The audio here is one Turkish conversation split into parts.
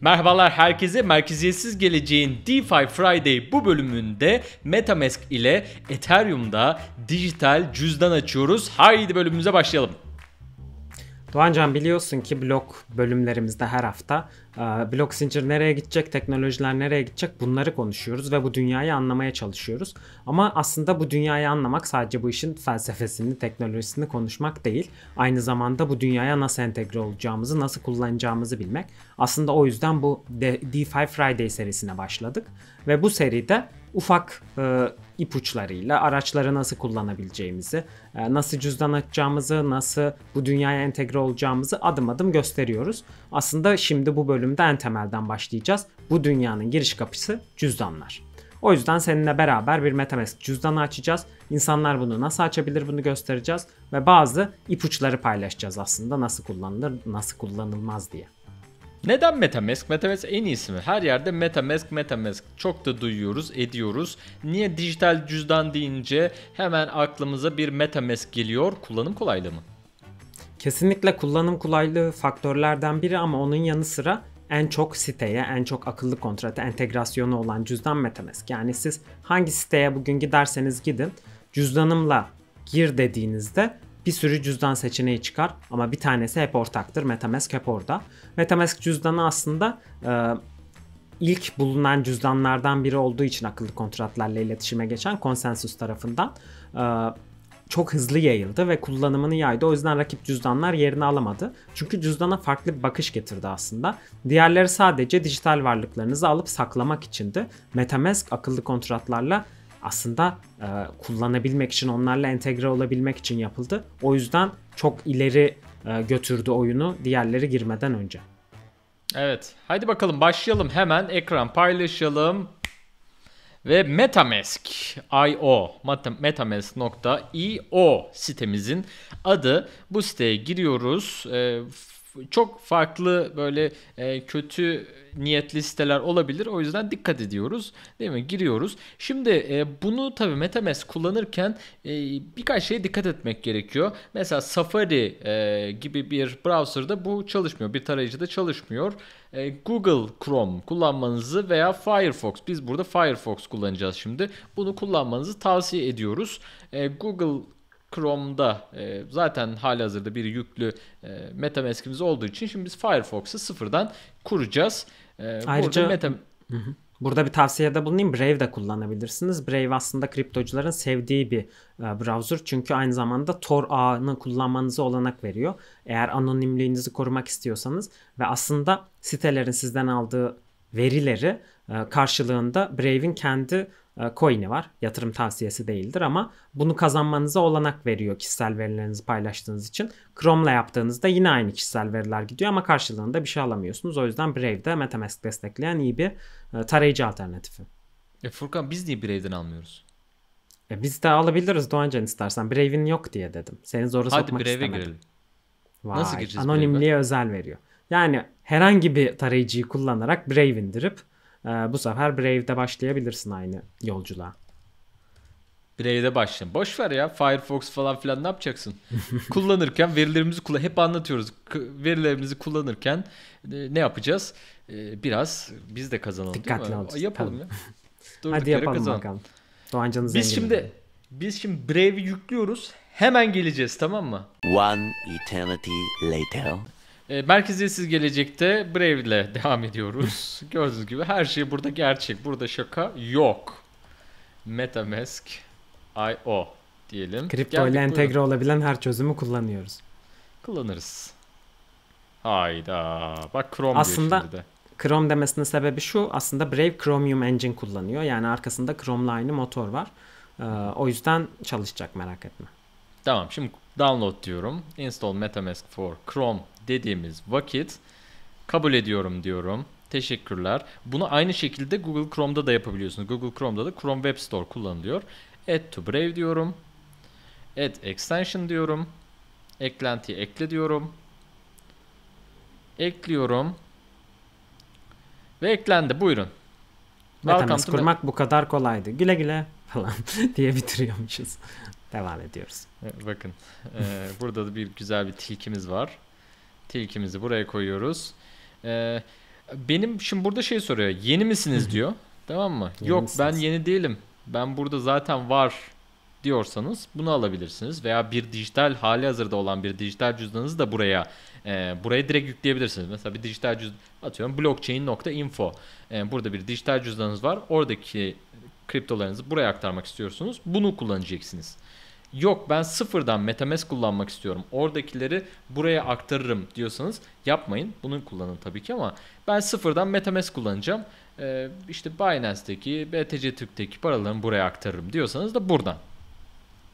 Merhabalar herkese. Merkeziyetsiz Geleceğin DeFi Friday bu bölümünde MetaMask ile Ethereum'da dijital cüzdan açıyoruz. Haydi bölümümüze başlayalım. Doğancan biliyorsun ki blok bölümlerimizde her hafta e, blok zincir nereye gidecek, teknolojiler nereye gidecek bunları konuşuyoruz ve bu dünyayı anlamaya çalışıyoruz. Ama aslında bu dünyayı anlamak sadece bu işin felsefesini, teknolojisini konuşmak değil. Aynı zamanda bu dünyaya nasıl entegre olacağımızı, nasıl kullanacağımızı bilmek. Aslında o yüzden bu DeFi Friday serisine başladık ve bu seride ufak e, ipuçlarıyla araçları nasıl kullanabileceğimizi, e, nasıl cüzdan açacağımızı, nasıl bu dünyaya entegre olacağımızı adım adım gösteriyoruz. Aslında şimdi bu bölümde en temelden başlayacağız. Bu dünyanın giriş kapısı cüzdanlar. O yüzden seninle beraber bir Metamask cüzdanı açacağız. İnsanlar bunu nasıl açabilir bunu göstereceğiz ve bazı ipuçları paylaşacağız aslında nasıl kullanılır, nasıl kullanılmaz diye. Neden Metamask? Metamask en iyisi mi? Her yerde Metamask, Metamask çok da duyuyoruz, ediyoruz. Niye dijital cüzdan deyince hemen aklımıza bir Metamask geliyor? Kullanım kolaylığı mı? Kesinlikle kullanım kolaylığı faktörlerden biri ama onun yanı sıra en çok siteye, en çok akıllı kontrata entegrasyonu olan cüzdan Metamask. Yani siz hangi siteye bugün giderseniz gidin, cüzdanımla gir dediğinizde bir sürü cüzdan seçeneği çıkar ama bir tanesi hep ortaktır. Metamask hep orada. Metamask cüzdanı aslında e, ilk bulunan cüzdanlardan biri olduğu için akıllı kontratlarla iletişime geçen konsensus tarafından e, çok hızlı yayıldı ve kullanımını yaydı. O yüzden rakip cüzdanlar yerini alamadı. Çünkü cüzdana farklı bir bakış getirdi aslında. Diğerleri sadece dijital varlıklarınızı alıp saklamak içindi. Metamask akıllı kontratlarla aslında e, kullanabilmek için onlarla entegre olabilmek için yapıldı. O yüzden çok ileri e, götürdü oyunu diğerleri girmeden önce. Evet. hadi bakalım başlayalım hemen ekran paylaşalım. Ve Metamask.io Metamask.io sitemizin adı. Bu siteye giriyoruz. E, çok farklı böyle e, kötü niyetli siteler olabilir. O yüzden dikkat ediyoruz. Değil mi? Giriyoruz. Şimdi e, bunu tabi MetaMask kullanırken e, birkaç şeye dikkat etmek gerekiyor. Mesela Safari e, gibi bir browser'da bu çalışmıyor. Bir tarayıcıda çalışmıyor. E, Google Chrome kullanmanızı veya Firefox. Biz burada Firefox kullanacağız şimdi. Bunu kullanmanızı tavsiye ediyoruz. E, Google Chrome'da e, zaten hazırda bir yüklü e, MetaMask'imiz olduğu için şimdi biz Firefox'ı sıfırdan kuracağız. E, Ayrıca burada, meta... burada bir tavsiyede bulunayım. Brave de kullanabilirsiniz. Brave aslında kriptocuların sevdiği bir e, browser. Çünkü aynı zamanda Tor ağını kullanmanıza olanak veriyor. Eğer anonimliğinizi korumak istiyorsanız ve aslında sitelerin sizden aldığı verileri e, karşılığında Brave'in kendi e, coin'i var. Yatırım tavsiyesi değildir ama bunu kazanmanıza olanak veriyor kişisel verilerinizi paylaştığınız için. Chrome'la yaptığınızda yine aynı kişisel veriler gidiyor ama karşılığında bir şey alamıyorsunuz. O yüzden Brave'de Metamask destekleyen iyi bir e, tarayıcı alternatifi. E Furkan biz niye Brave'den almıyoruz? E biz de alabiliriz Doğancan istersen. Brave'in yok diye dedim. Seni zora sokmak Brave istemedim. Hadi Brave'e girelim. Vay, Nasıl gireceğiz Anonimliğe özel veriyor. Yani herhangi bir tarayıcıyı kullanarak Brave indirip ee, bu sefer Brave'de başlayabilirsin aynı yolculuğa. Brave'de başlayalım. Boş ver ya Firefox falan filan ne yapacaksın? kullanırken verilerimizi kullan hep anlatıyoruz. verilerimizi kullanırken e, ne yapacağız? E, biraz biz de kazanalım. Dikkatli olacağız. Yapalım tamam. ya. Durduk Hadi yapalım kazanalım. bakalım. Doğancanız Biz şimdi biz şimdi Brave'i yüklüyoruz. Hemen geleceğiz tamam mı? One eternity later. E, merkeziyetsiz gelecekte Brave ile devam ediyoruz. Gördüğünüz gibi her şey burada gerçek. Burada şaka yok. Metamask IO diyelim. Kripto ile entegre buyurun. olabilen her çözümü kullanıyoruz. Kullanırız. Hayda. Bak Chrome aslında, diyor şimdi de. Chrome demesinin sebebi şu. Aslında Brave Chromium Engine kullanıyor. Yani arkasında Chrome aynı motor var. Ee, o yüzden çalışacak merak etme. Tamam şimdi download diyorum. Install MetaMask for Chrome dediğimiz vakit kabul ediyorum diyorum. Teşekkürler. Bunu aynı şekilde Google Chrome'da da yapabiliyorsunuz. Google Chrome'da da Chrome Web Store kullanılıyor. Add to Brave diyorum. Add extension diyorum. eklenti ekle diyorum. Ekliyorum. Ve eklendi. Buyurun. MetaMask kurmak bu kadar kolaydı. Güle güle falan diye bitiriyormuşuz. Devam ediyoruz. Bakın e, burada da bir güzel bir tilkimiz var. Tilkimizi buraya koyuyoruz. E, benim şimdi burada şey soruyor. Yeni misiniz diyor. Tamam mı? Yeni Yok misiniz? ben yeni değilim. Ben burada zaten var diyorsanız bunu alabilirsiniz. Veya bir dijital hali hazırda olan bir dijital cüzdanınızı da buraya e, buraya direkt yükleyebilirsiniz. Mesela bir dijital cüzdan atıyorum blockchain.info e, burada bir dijital cüzdanınız var. Oradaki kriptolarınızı buraya aktarmak istiyorsunuz. Bunu kullanacaksınız. Yok ben sıfırdan MetaMask kullanmak istiyorum. Oradakileri buraya aktarırım diyorsanız yapmayın. Bunu kullanın tabii ki ama ben sıfırdan MetaMask kullanacağım. Ee, işte Binance'deki BTC Türk'teki paralarımı buraya aktarırım diyorsanız da buradan.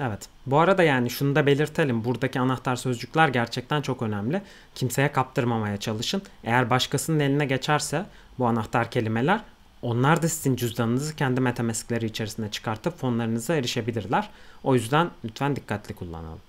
Evet. Bu arada yani şunu da belirtelim. Buradaki anahtar sözcükler gerçekten çok önemli. Kimseye kaptırmamaya çalışın. Eğer başkasının eline geçerse bu anahtar kelimeler onlar da sizin cüzdanınızı kendi metamaskleri içerisinde çıkartıp fonlarınıza erişebilirler. O yüzden lütfen dikkatli kullanalım.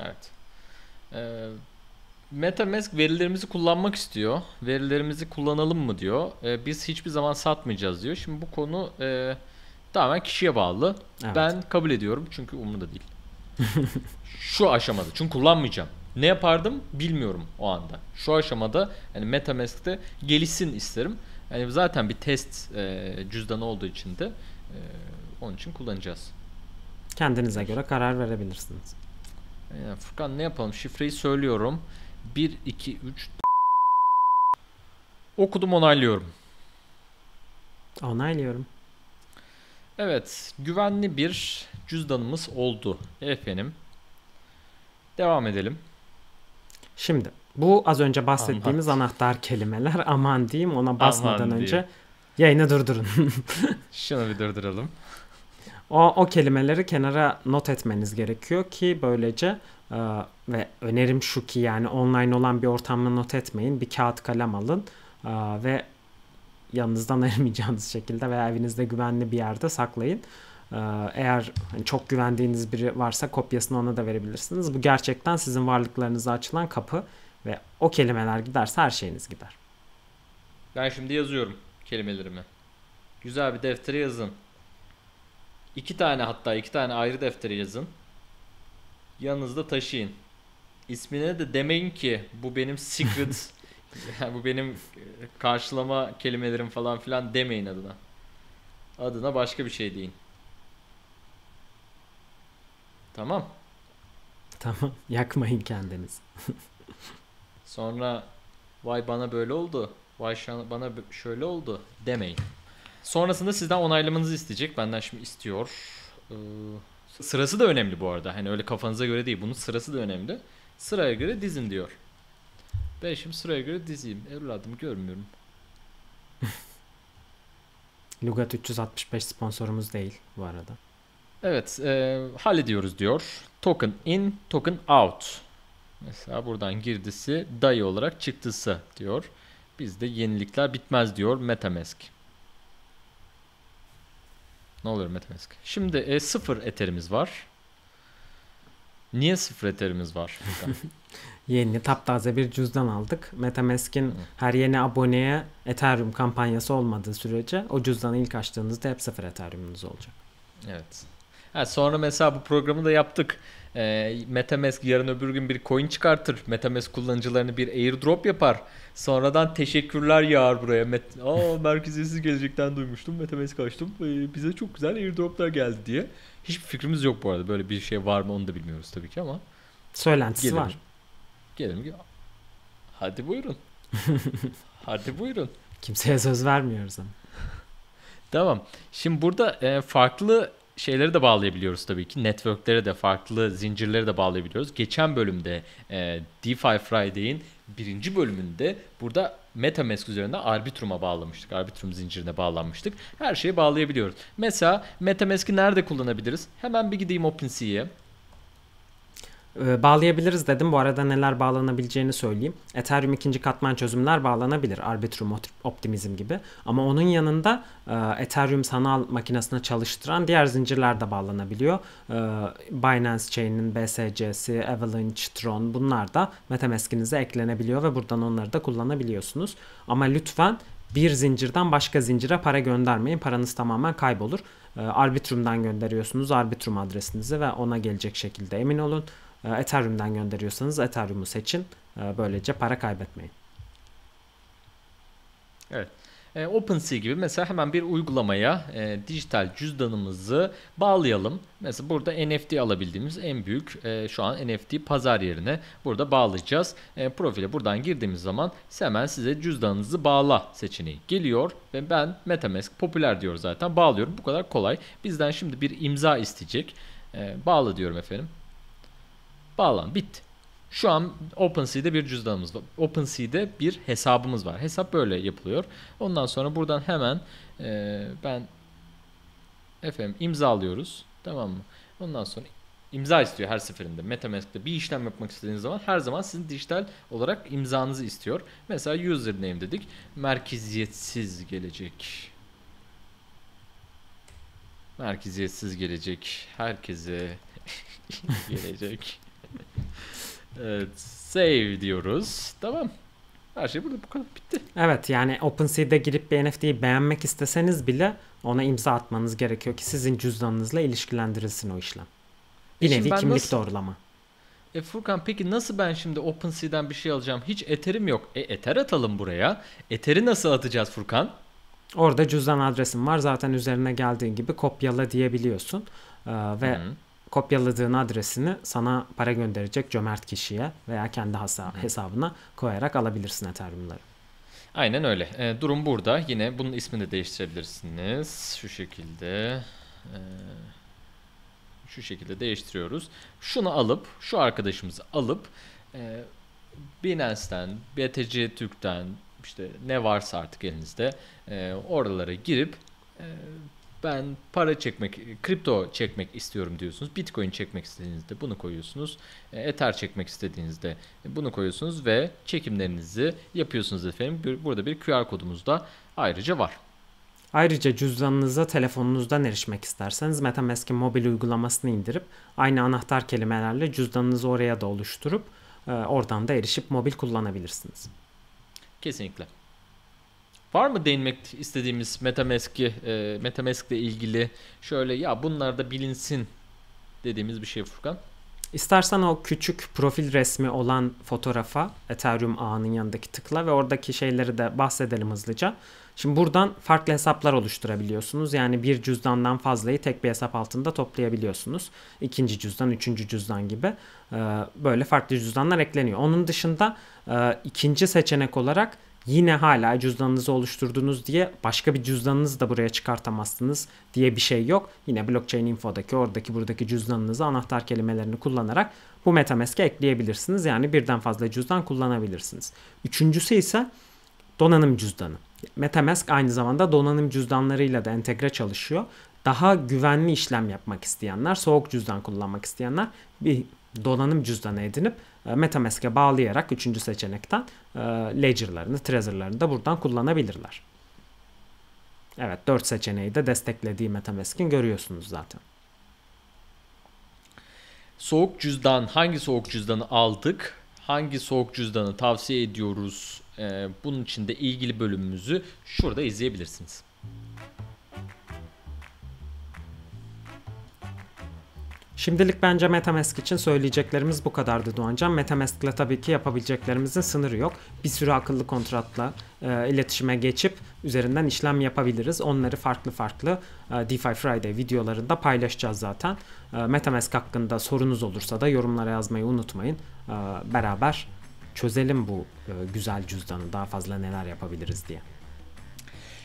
Evet. Ee, MetaMask verilerimizi kullanmak istiyor. Verilerimizi kullanalım mı diyor. Ee, biz hiçbir zaman satmayacağız diyor. Şimdi bu konu e, tamamen kişiye bağlı. Evet. Ben kabul ediyorum çünkü umurumda değil. Şu aşamada çünkü kullanmayacağım. Ne yapardım bilmiyorum o anda. Şu aşamada yani MetaMask'te gelişsin isterim. Yani zaten bir test e, cüzdanı olduğu için de e, onun için kullanacağız. Kendinize göre karar verebilirsiniz. Yani Furkan ne yapalım? Şifreyi söylüyorum. 1, 2, 3 Okudum onaylıyorum. Onaylıyorum. Evet, güvenli bir cüzdanımız oldu efendim. Devam edelim. Şimdi bu az önce bahsettiğimiz Anlat. anahtar kelimeler. Aman diyeyim ona basmadan Aman önce diyeyim. yayını durdurun. Şunu bir durduralım. O, o kelimeleri kenara not etmeniz gerekiyor ki böylece e, ve önerim şu ki yani online olan bir ortamda not etmeyin. Bir kağıt kalem alın e, ve yanınızdan ayırmayacağınız şekilde veya evinizde güvenli bir yerde saklayın. E, eğer hani çok güvendiğiniz biri varsa kopyasını ona da verebilirsiniz. Bu gerçekten sizin varlıklarınıza açılan kapı. Ve o kelimeler giderse her şeyiniz gider. Ben şimdi yazıyorum kelimelerimi. Güzel bir deftere yazın. İki tane hatta iki tane ayrı deftere yazın. Yanınızda taşıyın. İsmine de demeyin ki bu benim secret yani bu benim e, karşılama kelimelerim falan filan demeyin adına. Adına başka bir şey deyin. Tamam. Tamam. Yakmayın kendinizi. Sonra vay bana böyle oldu, vay bana şöyle oldu demeyin. Sonrasında sizden onaylamanızı isteyecek. Benden şimdi istiyor. Ee, sırası da önemli bu arada. Hani öyle kafanıza göre değil. Bunun sırası da önemli. Sıraya göre dizin diyor. Ben şimdi sıraya göre dizeyim. Evladım görmüyorum. Lugat 365 sponsorumuz değil bu arada. Evet. E, hallediyoruz diyor. Token in, token out. Mesela buradan girdisi dayı olarak çıktısı diyor. Bizde yenilikler bitmez diyor Metamask. Ne oluyor Metamask? Şimdi e, sıfır eterimiz var. Niye sıfır eterimiz var? yeni taptaze bir cüzdan aldık. Metamask'in her yeni aboneye Ethereum kampanyası olmadığı sürece o cüzdanı ilk açtığınızda hep sıfır Ethereum'unuz olacak. Evet. Ha, sonra mesela bu programı da yaptık. E, Metamask yarın öbür gün bir coin çıkartır. Metamask kullanıcılarını bir airdrop yapar. Sonradan teşekkürler yağar buraya. Met Aa merkeziyetsiz gelecekten duymuştum. Metamask açtım. E, bize çok güzel airdroplar geldi diye. Hiçbir fikrimiz yok bu arada. Böyle bir şey var mı onu da bilmiyoruz tabii ki ama. Söylentisi gelirim. var. Gelelim. Gel. Hadi buyurun. Hadi buyurun. Kimseye söz vermiyoruz ama. Tamam. Şimdi burada e, farklı şeyleri de bağlayabiliyoruz tabii ki. Network'lere de farklı zincirlere de bağlayabiliyoruz. Geçen bölümde e, DeFi Friday'in birinci bölümünde burada Metamask üzerinde Arbitrum'a bağlamıştık. Arbitrum zincirine bağlanmıştık. Her şeyi bağlayabiliyoruz. Mesela Metamask'i nerede kullanabiliriz? Hemen bir gideyim OpenSea'ye. Ee, bağlayabiliriz dedim. Bu arada neler bağlanabileceğini söyleyeyim. Ethereum ikinci katman çözümler bağlanabilir. Arbitrum Optimizm gibi. Ama onun yanında e, Ethereum sanal makinesine çalıştıran diğer zincirler de bağlanabiliyor. E, Binance Chain'in BSC'si, Avalanche, Tron bunlar da MetaMask'inize eklenebiliyor ve buradan onları da kullanabiliyorsunuz. Ama lütfen bir zincirden başka zincire para göndermeyin. Paranız tamamen kaybolur. E, Arbitrum'dan gönderiyorsunuz. Arbitrum adresinizi ve ona gelecek şekilde emin olun. Ee, Ethereum'dan gönderiyorsanız Ethereum'u seçin. Ee, böylece para kaybetmeyin. Evet. E, OpenSea gibi mesela hemen bir uygulamaya e, dijital cüzdanımızı bağlayalım. Mesela burada NFT alabildiğimiz en büyük e, şu an NFT pazar yerine burada bağlayacağız. E, profile buradan girdiğimiz zaman hemen size cüzdanınızı bağla seçeneği geliyor ve ben MetaMask popüler diyor zaten bağlıyorum. Bu kadar kolay. Bizden şimdi bir imza isteyecek. E, bağla diyorum efendim. Bağlan. Bitti. Şu an OpenSea'de bir cüzdanımız var. OpenSea'de bir hesabımız var. Hesap böyle yapılıyor. Ondan sonra buradan hemen e, ben efendim imzalıyoruz. Tamam mı? Ondan sonra imza istiyor her seferinde. MetaMask'te bir işlem yapmak istediğiniz zaman her zaman sizin dijital olarak imzanızı istiyor. Mesela username dedik. Merkeziyetsiz gelecek. Merkeziyetsiz gelecek. Herkese gelecek. evet, save diyoruz. Tamam. Her şey burada bu kadar bitti. Evet yani OpenSea'de girip bir NFT'yi beğenmek isteseniz bile ona imza atmanız gerekiyor ki sizin cüzdanınızla ilişkilendirilsin o işlem. Bir e nevi kimlik nasıl... doğrulama. E Furkan peki nasıl ben şimdi OpenSea'den bir şey alacağım? Hiç Ether'im yok. E Ether atalım buraya. Ether'i nasıl atacağız Furkan? Orada cüzdan adresim var. Zaten üzerine geldiğin gibi kopyala diyebiliyorsun. Ee, ve Hı-hı kopyaladığın adresini sana para gönderecek cömert kişiye veya kendi hesabına koyarak alabilirsin Ethereum'ları. Aynen öyle. E, durum burada. Yine bunun ismini de değiştirebilirsiniz. Şu şekilde. E, şu şekilde değiştiriyoruz. Şunu alıp, şu arkadaşımızı alıp e, Binance'den, BTC Türk'ten işte ne varsa artık elinizde e, oralara girip e, ben para çekmek, kripto çekmek istiyorum diyorsunuz. Bitcoin çekmek istediğinizde bunu koyuyorsunuz. E, Ether çekmek istediğinizde bunu koyuyorsunuz ve çekimlerinizi yapıyorsunuz efendim. Burada bir QR kodumuz da ayrıca var. Ayrıca cüzdanınıza telefonunuzdan erişmek isterseniz MetaMask'in mobil uygulamasını indirip aynı anahtar kelimelerle cüzdanınızı oraya da oluşturup e, oradan da erişip mobil kullanabilirsiniz. Kesinlikle. Var mı değinmek istediğimiz MetaMask'i, e, MetaMask ile ilgili şöyle ya bunlar da bilinsin dediğimiz bir şey Furkan? İstersen o küçük profil resmi olan fotoğrafa Ethereum ağının yanındaki tıkla ve oradaki şeyleri de bahsedelim hızlıca. Şimdi buradan farklı hesaplar oluşturabiliyorsunuz. Yani bir cüzdandan fazlayı tek bir hesap altında toplayabiliyorsunuz. İkinci cüzdan, üçüncü cüzdan gibi e, böyle farklı cüzdanlar ekleniyor. Onun dışında e, ikinci seçenek olarak yine hala cüzdanınızı oluşturduğunuz diye başka bir cüzdanınızı da buraya çıkartamazsınız diye bir şey yok. Yine blockchain infodaki oradaki buradaki cüzdanınızı anahtar kelimelerini kullanarak bu metamask'e ekleyebilirsiniz. Yani birden fazla cüzdan kullanabilirsiniz. Üçüncüsü ise donanım cüzdanı. Metamask aynı zamanda donanım cüzdanlarıyla da entegre çalışıyor. Daha güvenli işlem yapmak isteyenler, soğuk cüzdan kullanmak isteyenler bir donanım cüzdanı edinip e, MetaMask'e bağlayarak üçüncü seçenekten e, ledger'larını, treasure'larını da buradan kullanabilirler. Evet dört seçeneği de desteklediği MetaMask'in görüyorsunuz zaten. Soğuk cüzdan, hangi soğuk cüzdanı aldık? Hangi soğuk cüzdanı tavsiye ediyoruz? E, bunun için de ilgili bölümümüzü şurada izleyebilirsiniz. Şimdilik bence Metamask için söyleyeceklerimiz bu kadardı Doğancan. Metamask ile tabii ki yapabileceklerimizin sınırı yok. Bir sürü akıllı kontratla e, iletişime geçip üzerinden işlem yapabiliriz. Onları farklı farklı e, DeFi Friday videolarında paylaşacağız zaten. E, Metamask hakkında sorunuz olursa da yorumlara yazmayı unutmayın. E, beraber çözelim bu e, güzel cüzdanı daha fazla neler yapabiliriz diye.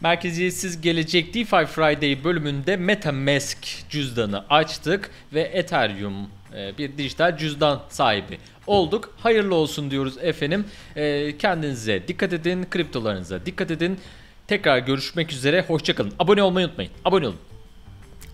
Merkeziyetsiz Gelecek DeFi Friday bölümünde MetaMask cüzdanı açtık ve Ethereum e, bir dijital cüzdan sahibi olduk. Hayırlı olsun diyoruz efendim. E, kendinize dikkat edin, kriptolarınıza dikkat edin. Tekrar görüşmek üzere, hoşçakalın. Abone olmayı unutmayın, abone olun.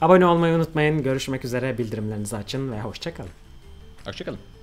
Abone olmayı unutmayın, görüşmek üzere, bildirimlerinizi açın ve hoşçakalın. Hoşçakalın.